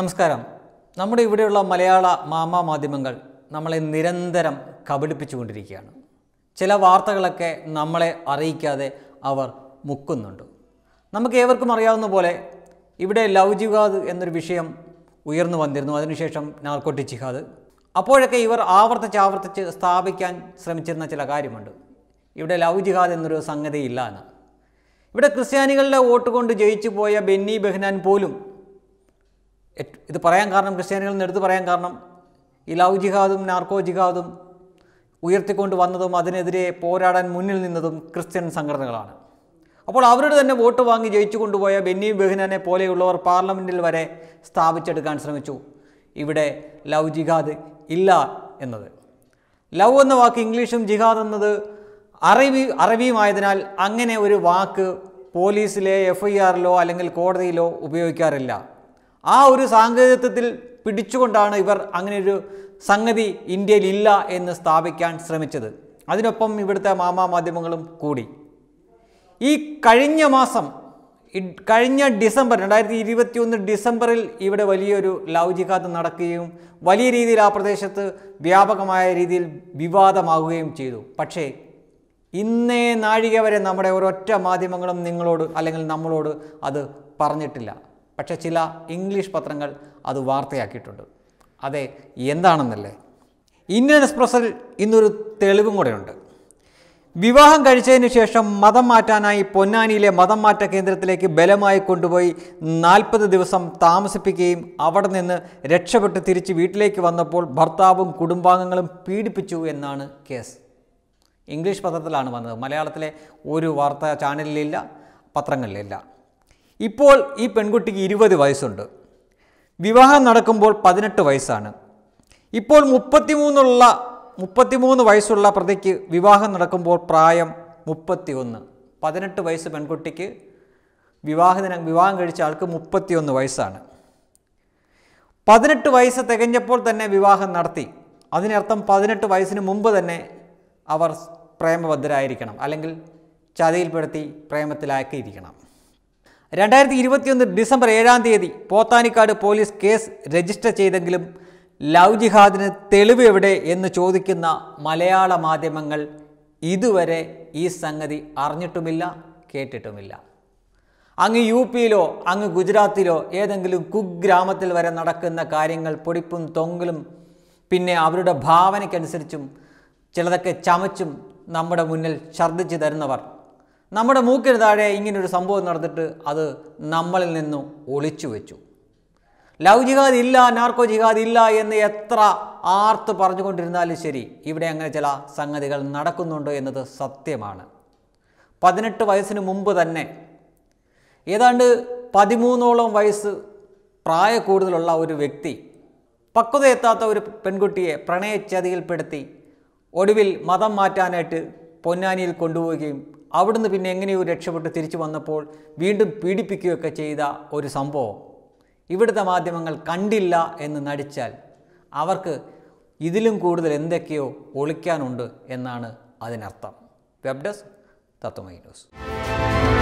നമസ്കാരം നമ്മുടെ ഇവിടെയുള്ള മലയാള മാമാ മാധ്യമങ്ങൾ നമ്മളെ നിരന്തരം കബളിപ്പിച്ചുകൊണ്ടിരിക്കുകയാണ് ചില വാർത്തകളൊക്കെ നമ്മളെ അറിയിക്കാതെ അവർ മുക്കുന്നുണ്ട് നമുക്ക് ഏവർക്കും അറിയാവുന്ന പോലെ ഇവിടെ ലവ് ജിഹാദ് എന്നൊരു വിഷയം ഉയർന്നു വന്നിരുന്നു അതിനുശേഷം നാർക്കോട്ടി ജിഹാദ് അപ്പോഴൊക്കെ ഇവർ ആവർത്തിച്ച് ആവർത്തിച്ച് സ്ഥാപിക്കാൻ ശ്രമിച്ചിരുന്ന ചില കാര്യമുണ്ട് ഇവിടെ ലവ് ജിഹാദ് എന്നൊരു ഇല്ല എന്ന് ഇവിടെ ക്രിസ്ത്യാനികളുടെ വോട്ട് കൊണ്ട് ജയിച്ചു പോയ ബെന്നി ബെഹ്നാൻ പോലും ഇത് പറയാൻ കാരണം ക്രിസ്ത്യാനികളിൽ നിന്ന് എടുത്തു പറയാൻ കാരണം ഈ ലൗ ജിഹാദും നാർക്കോ ജിഹാദും ഉയർത്തിക്കൊണ്ട് വന്നതും അതിനെതിരെ പോരാടാൻ മുന്നിൽ നിന്നതും ക്രിസ്ത്യൻ സംഘടനകളാണ് അപ്പോൾ അവരുടെ തന്നെ വോട്ട് വാങ്ങി ജയിച്ചു കൊണ്ടുപോയ ബെന്നി ബെഹ്നാനെ പോലെയുള്ളവർ പാർലമെൻറ്റിൽ വരെ സ്ഥാപിച്ചെടുക്കാൻ ശ്രമിച്ചു ഇവിടെ ലൗ ജിഹാദ് ഇല്ല എന്നത് ലൗ എന്ന വാക്ക് ഇംഗ്ലീഷും ജിഹാദ് എന്നത് അറബി അറബിയുമായതിനാൽ അങ്ങനെ ഒരു വാക്ക് പോലീസിലെ എഫ് ഐ ആറിലോ അല്ലെങ്കിൽ കോടതിയിലോ ഉപയോഗിക്കാറില്ല ആ ഒരു സാങ്കേതികത്വത്തിൽ പിടിച്ചുകൊണ്ടാണ് ഇവർ അങ്ങനെയൊരു സംഗതി ഇന്ത്യയിൽ ഇല്ല എന്ന് സ്ഥാപിക്കാൻ ശ്രമിച്ചത് അതിനൊപ്പം ഇവിടുത്തെ മാമാ മാധ്യമങ്ങളും കൂടി ഈ കഴിഞ്ഞ മാസം കഴിഞ്ഞ ഡിസംബർ രണ്ടായിരത്തി ഇരുപത്തി ഒന്ന് ഡിസംബറിൽ ഇവിടെ വലിയൊരു ലവ് ജിഹാദ് നടക്കുകയും വലിയ രീതിയിൽ ആ പ്രദേശത്ത് വ്യാപകമായ രീതിയിൽ വിവാദമാകുകയും ചെയ്തു പക്ഷേ ഇന്നേ നാഴിക വരെ നമ്മുടെ ഒരൊറ്റ മാധ്യമങ്ങളും നിങ്ങളോട് അല്ലെങ്കിൽ നമ്മളോട് അത് പറഞ്ഞിട്ടില്ല പക്ഷേ ചില ഇംഗ്ലീഷ് പത്രങ്ങൾ അത് വാർത്തയാക്കിയിട്ടുണ്ട് അതെ എന്താണെന്നല്ലേ ഇന്ത്യൻ എക്സ്പ്രസ്സിൽ ഇന്നൊരു തെളിവും കൂടെയുണ്ട് വിവാഹം കഴിച്ചതിന് ശേഷം മതം മാറ്റാനായി പൊന്നാനിയിലെ മതം മാറ്റ കേന്ദ്രത്തിലേക്ക് ബലമായി കൊണ്ടുപോയി നാൽപ്പത് ദിവസം താമസിപ്പിക്കുകയും അവിടെ നിന്ന് രക്ഷപ്പെട്ട് തിരിച്ച് വീട്ടിലേക്ക് വന്നപ്പോൾ ഭർത്താവും കുടുംബാംഗങ്ങളും പീഡിപ്പിച്ചു എന്നാണ് കേസ് ഇംഗ്ലീഷ് പത്രത്തിലാണ് വന്നത് മലയാളത്തിലെ ഒരു വാർത്താ ചാനലിലില്ല പത്രങ്ങളിലില്ല ഇപ്പോൾ ഈ പെൺകുട്ടിക്ക് ഇരുപത് വയസ്സുണ്ട് വിവാഹം നടക്കുമ്പോൾ പതിനെട്ട് വയസ്സാണ് ഇപ്പോൾ മുപ്പത്തിമൂന്നുള്ള മുപ്പത്തിമൂന്ന് വയസ്സുള്ള പ്രതിക്ക് വിവാഹം നടക്കുമ്പോൾ പ്രായം മുപ്പത്തിയൊന്ന് പതിനെട്ട് വയസ്സ് പെൺകുട്ടിക്ക് വിവാഹദിന വിവാഹം കഴിച്ച ആൾക്ക് മുപ്പത്തിയൊന്ന് വയസ്സാണ് പതിനെട്ട് വയസ്സ് തികഞ്ഞപ്പോൾ തന്നെ വിവാഹം നടത്തി അതിനർത്ഥം പതിനെട്ട് വയസ്സിന് മുമ്പ് തന്നെ അവർ പ്രേമഭദ്രായിരിക്കണം അല്ലെങ്കിൽ ചതിയിൽപ്പെടുത്തി പ്രേമത്തിലാക്കിയിരിക്കണം രണ്ടായിരത്തി ഇരുപത്തിയൊന്ന് ഡിസംബർ ഏഴാം തീയതി പോത്താനിക്കാട് പോലീസ് കേസ് രജിസ്റ്റർ ചെയ്തെങ്കിലും ലവ് ജിഹാദിന് തെളിവ് എവിടെ എന്ന് ചോദിക്കുന്ന മലയാള മാധ്യമങ്ങൾ ഇതുവരെ ഈ സംഗതി അറിഞ്ഞിട്ടുമില്ല കേട്ടിട്ടുമില്ല അങ്ങ് യു പിയിലോ അങ്ങ് ഗുജറാത്തിലോ ഏതെങ്കിലും കുഗ്രാമത്തിൽ വരെ നടക്കുന്ന കാര്യങ്ങൾ പൊടിപ്പും തൊങ്കലും പിന്നെ അവരുടെ ഭാവനയ്ക്കനുസരിച്ചും ചിലതൊക്കെ ചമച്ചും നമ്മുടെ മുന്നിൽ ഛർദ്ദിച്ചു തരുന്നവർ നമ്മുടെ മൂക്കിന് താഴെ ഇങ്ങനൊരു സംഭവം നടന്നിട്ട് അത് നമ്മളിൽ നിന്നും ഒളിച്ചു വെച്ചു ലവ് ജിഹാദ് ഇല്ല നാർക്കോ ജിഹാദ് ഇല്ല എന്ന് എത്ര ആർത്ത് പറഞ്ഞുകൊണ്ടിരുന്നാലും ശരി ഇവിടെ അങ്ങനെ ചില സംഗതികൾ നടക്കുന്നുണ്ടോ എന്നത് സത്യമാണ് പതിനെട്ട് വയസ്സിന് മുമ്പ് തന്നെ ഏതാണ്ട് പതിമൂന്നോളം വയസ്സ് പ്രായ കൂടുതലുള്ള ഒരു വ്യക്തി എത്താത്ത ഒരു പെൺകുട്ടിയെ പ്രണയച്ചതിയിൽപ്പെടുത്തി ഒടുവിൽ മതം മാറ്റാനായിട്ട് പൊന്നാനിയിൽ കൊണ്ടുപോവുകയും അവിടുന്ന് പിന്നെ എങ്ങനെയോ രക്ഷപ്പെട്ട് തിരിച്ചു വന്നപ്പോൾ വീണ്ടും പീഡിപ്പിക്കുകയൊക്കെ ചെയ്ത ഒരു സംഭവം ഇവിടുത്തെ മാധ്യമങ്ങൾ കണ്ടില്ല എന്ന് നടിച്ചാൽ അവർക്ക് ഇതിലും കൂടുതൽ എന്തൊക്കെയോ ഒളിക്കാനുണ്ട് എന്നാണ് അതിനർത്ഥം വെബ് ഡെസ്ക് തത്വമൈ ന്യൂസ്